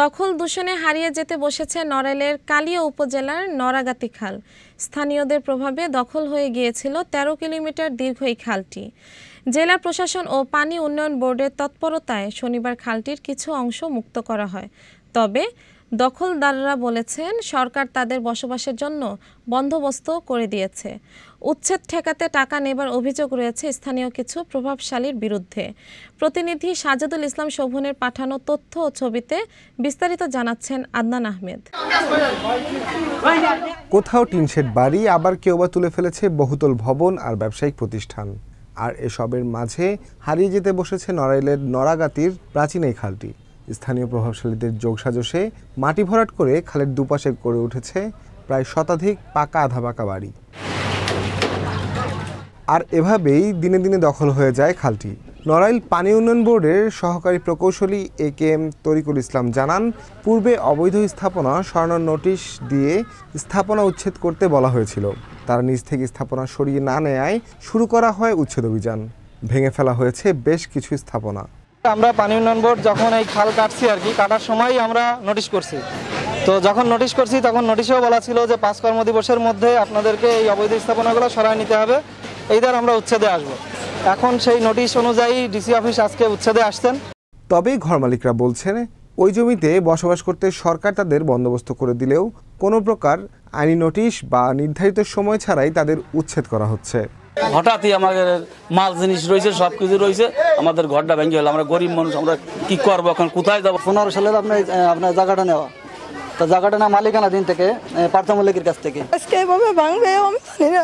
দখল দূষণে হারিয়ে যেতে বসেছে নড়াইলের কালিয়া উপজেলার নরাগাতি খাল স্থানীয়দের প্রভাবে দখল হয়ে গিয়েছিল ১৩ কিলোমিটার দীর্ঘ এই খালটি জেলা প্রশাসন ও পানি উন্নয়ন বোর্ডের তৎপরতায় শনিবার খালটির কিছু অংশ মুক্ত করা হয় তবে দখলদাররা বলেছেন সরকার তাদের বসবাসের জন্য বন্দোবস্ত করে দিয়েছে উচ্ছেদ ঠেকাতে টাকা নেবার অভিযোগ রয়েছে স্থানীয় কিছু প্রভাবশালীর বিরুদ্ধে প্রতিনিধি সাজাদুল ইসলাম শোভনের পাঠানো তথ্য ও ছবিতে বিস্তারিত জানাচ্ছেন আদনান আহমেদ কোথাও টিনশেড বাড়ি আবার কেউ বা তুলে ফেলেছে বহুতল ভবন আর ব্যবসায়িক প্রতিষ্ঠান আর এসবের মাঝে হারিয়ে যেতে বসেছে নড়াইলের নড়াগাতির প্রাচীন এই খালটি স্থানীয় প্রভাবশালীদের যোগসাজশে মাটি ভরাট করে খালের দুপাশে গড়ে উঠেছে প্রায় শতাধিক পাকা আধা পাকা বাড়ি আর এভাবেই দিনে দিনে দখল হয়ে যায় খালটি নড়াইল পানি উন্নয়ন বোর্ডের সহকারী প্রকৌশলী এ কে এম তরিকুল ইসলাম জানান পূর্বে অবৈধ স্থাপনা স্বর্ণ নোটিশ দিয়ে স্থাপনা উচ্ছেদ করতে বলা হয়েছিল তার নিজ থেকে স্থাপনা সরিয়ে না নেয় শুরু করা হয় উচ্ছেদ অভিযান ভেঙে ফেলা হয়েছে বেশ কিছু স্থাপনা আমরা পানি উন্নয়ন বোর্ড যখন এই খাল কাটছি আর কি কাটার সময় আমরা নোটিশ করছি তো যখন নোটিশ করছি তখন নোটিশেও বলা ছিল যে পাঁচ কর্ম দিবসের মধ্যে আপনাদেরকে এই অবৈধ স্থাপনাগুলো সরায় নিতে হবে এই দ্বারা আমরা উচ্ছেদে আসব এখন সেই নোটিশ অনুযায়ী ডিসি অফিস আজকে উচ্ছেদে আসছেন তবে ঘর মালিকরা বলছেন ওই জমিতে বসবাস করতে সরকার তাদের বন্দোবস্ত করে দিলেও কোনো প্রকার আইনি নোটিশ বা নির্ধারিত সময় ছাড়াই তাদের উচ্ছেদ করা হচ্ছে হঠাৎই আমাদের মাল জিনিস রয়েছে সব কিছু রয়েছে আমাদের ঘরটা ভেঙে হলো আমরা গরিব মানুষ আমরা কি করবো এখন কোথায় যাবো পনেরো সালের আপনার আপনার জায়গাটা নেওয়া তো জায়গাটা না মালিকানা দিন থেকে পার্থ মল্লিকের কাছ থেকে আজকে এভাবে ভাঙবে আমি জানি না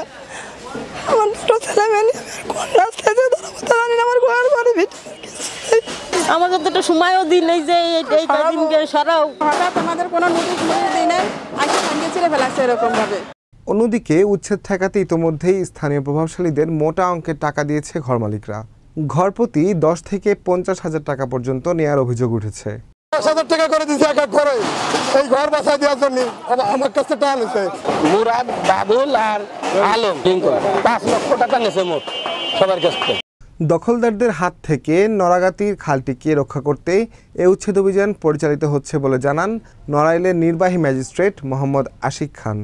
আমার দুটো ছেলে মেয়ে কোন রাস্তায় যে জানি না আমার ঘর তো একটা সময়ও দিন এই যে এই সরাও হঠাৎ আমাদের কোনো নোটিশ দেয় নাই আগে ভাঙিয়ে ছেড়ে ফেলাচ্ছে এরকমভাবে অন্যদিকে উচ্ছেদ ঠেকাতে ইতোমধ্যেই স্থানীয় প্রভাবশালীদের মোটা অঙ্কের টাকা দিয়েছে ঘর মালিকরা ঘর প্রতি দশ থেকে পঞ্চাশ হাজার টাকা পর্যন্ত নেয়ার অভিযোগ উঠেছে দখলদারদের হাত থেকে নরাগাতির খালটিকে রক্ষা করতে এ উচ্ছেদ অভিযান পরিচালিত হচ্ছে বলে জানান নড়াইলের নির্বাহী ম্যাজিস্ট্রেট মোহাম্মদ আশিক খান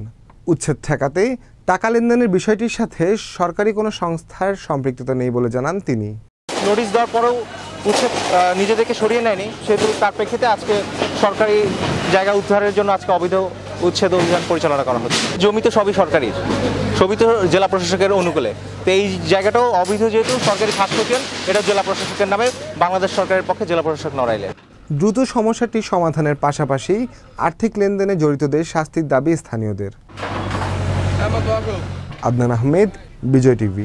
উচ্ছেদ ঠেকাতে টাকা লেনদেনের বিষয়টির সাথে সরকারি কোনো সংস্থার সম্পৃক্ততা নেই বলে জানান তিনি নোটিশ দেওয়ার পরেও উচ্ছেদ নিজেদেরকে সরিয়ে নেয়নি সেহেতু তার প্রেক্ষিতে আজকে সরকারি জায়গা উদ্ধারের জন্য আজকে অবৈধ উচ্ছেদ অভিযান পরিচালনা করা হচ্ছে জমি তো সবই সরকারির সবই তো জেলা প্রশাসকের অনুকূলে তো এই জায়গাটাও অবৈধ যেহেতু সরকারি খাস করছেন এটা জেলা প্রশাসকের নামে বাংলাদেশ সরকারের পক্ষে জেলা প্রশাসক নড়াইলে দ্রুত সমস্যাটি সমাধানের পাশাপাশি আর্থিক লেনদেনে জড়িতদের শাস্তির দাবি স্থানীয়দের আদনান আহমেদ বিজয় টিভি